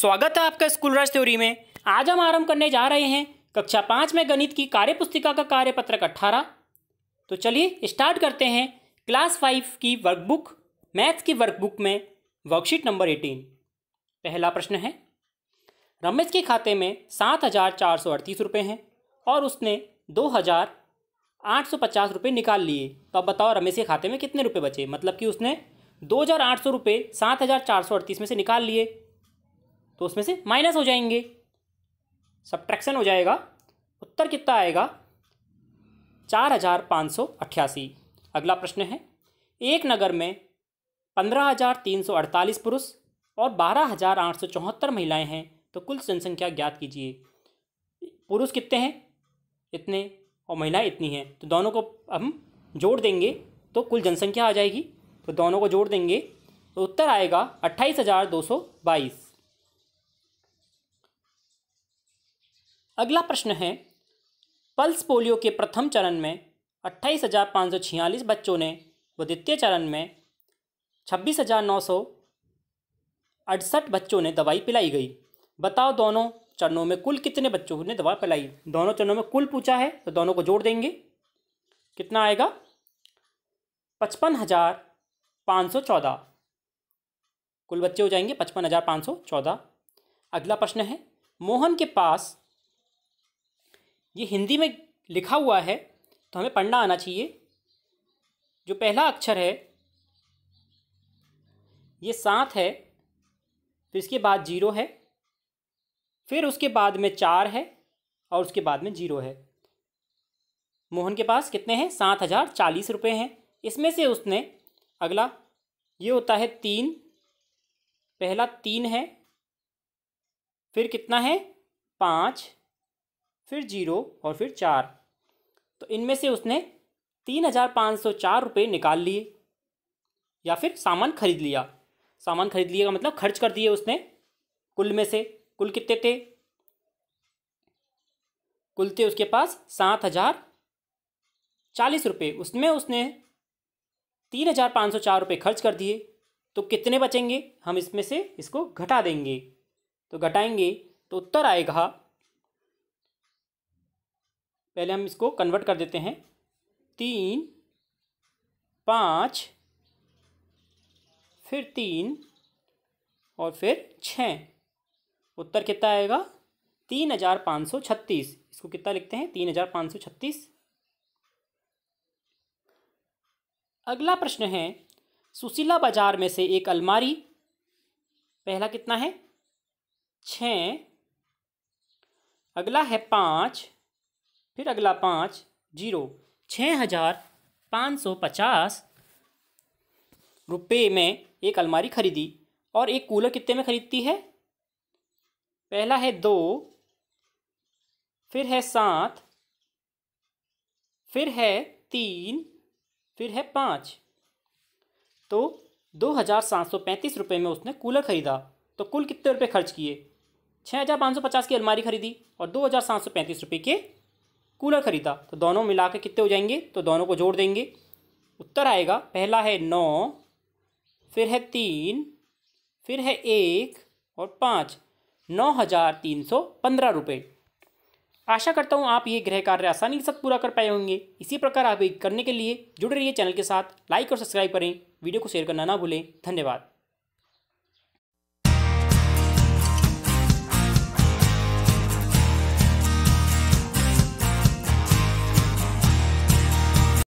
स्वागत है आपका स्कूल राज थ्योरी में आज हम आरंभ करने जा रहे हैं कक्षा पाँच में गणित की कार्यपुस्तिका का कार्य पत्रक अट्ठारह तो चलिए स्टार्ट करते हैं क्लास फाइव की वर्कबुक मैथ्स की वर्कबुक में वर्कशीट नंबर एटीन पहला प्रश्न है रमेश के खाते में सात हज़ार चार सौ अड़तीस रुपये हैं और उसने दो हज़ार आठ सौ पचास रुपये निकाल लिए तो अब बताओ रमेश के खाते में कितने रुपये बचे मतलब कि उसने दो हज़ार आठ सौ रुपये सात हज़ार चार सौ अड़तीस में से निकाल लिए तो उसमें से माइनस हो जाएंगे सब्ट्रैक्शन हो जाएगा उत्तर कितना आएगा चार हजार पाँच सौ अट्ठासी अगला प्रश्न है एक नगर में पंद्रह हजार तीन सौ अड़तालीस पुरुष और बारह हजार आठ सौ चौहत्तर महिलाएँ हैं तो कुल जनसंख्या ज्ञात कीजिए पुरुष कितने हैं इतने और महिलाएं इतनी हैं तो दोनों को हम जोड़ देंगे तो कुल जनसंख्या आ जाएगी तो दोनों को जोड़ देंगे तो उत्तर आएगा अट्ठाईस हज़ार दो सौ बाईस अगला प्रश्न है पल्स पोलियो के प्रथम चरण में अट्ठाईस हज़ार पाँच सौ छियालीस बच्चों ने व द्वितीय चरण में छब्बीस हज़ार नौ सौ अड़सठ बच्चों ने दवाई पिलाई गई बताओ दोनों चरणों में कुल कितने बच्चों ने दवा पिलाई दोनों चरणों में कुल पूछा है तो दोनों को जोड़ देंगे कितना आएगा पचपन हज़ार पाँच सौ चौदह कुल बच्चे हो जाएंगे पचपन हज़ार पाँच सौ चौदह अगला प्रश्न है मोहन के पास ये हिंदी में लिखा हुआ है तो हमें पढ़ना आना चाहिए जो पहला अक्षर है ये सात है फिर इसके बाद जीरो है फिर उसके बाद में चार है और उसके बाद में जीरो है मोहन के पास कितने हैं सात हज़ार चालीस रुपये हैं इसमें से उसने अगला ये होता है तीन पहला तीन है फिर कितना है पाँच फिर जीरो और फिर चार तो इनमें से उसने तीन हज़ार पाँच सौ चार रुपये निकाल लिए या फिर सामान खरीद लिया सामान खरीद लिए का मतलब खर्च कर दिए उसने कुल में से कुल कितने थे कुल थे उसके पास सात हज़ार चालीस रुपये उसमें उसने तीन हज़ार पाँच सौ चार रुपये खर्च कर दिए तो कितने बचेंगे हम इसमें से इसको घटा देंगे तो घटाएंगे तो उत्तर आएगा पहले हम इसको कन्वर्ट कर देते हैं तीन पाँच फिर तीन और फिर छः उत्तर कितना आएगा तीन हज़ार पाँच सौ छत्तीस इसको कितना लिखते हैं तीन हज़ार पाँच सौ छत्तीस अगला प्रश्न है सुशीला बाजार में से एक अलमारी पहला कितना है छ अगला है पाँच फिर अगला पाँच जीरो छः हज़ार पाँच सौ पचास रुपये में एक अलमारी खरीदी और एक कूलर कितने में खरीदती है पहला है दो फिर है सात फिर है तीन फिर है पाँच तो दो हज़ार सात सौ पैंतीस रुपये में उसने कूलर ख़रीदा तो कुल कितने रुपए खर्च किए छः हज़ार पाँच सौ पचास की अलमारी खरीदी और दो हज़ार सात सौ पैंतीस रुपये के कूलर खरीदा तो दोनों मिला के कितने हो जाएंगे तो दोनों को जोड़ देंगे उत्तर आएगा पहला है नौ फिर है तीन फिर है एक और पाँच नौ हज़ार तीन सौ पंद्रह रुपये आशा करता हूँ आप ये गृह कार्य आसानी के साथ पूरा कर पाए होंगे इसी प्रकार आप करने के लिए जुड़ रहिए चैनल के साथ लाइक और सब्सक्राइब करें वीडियो को शेयर करना ना भूलें धन्यवाद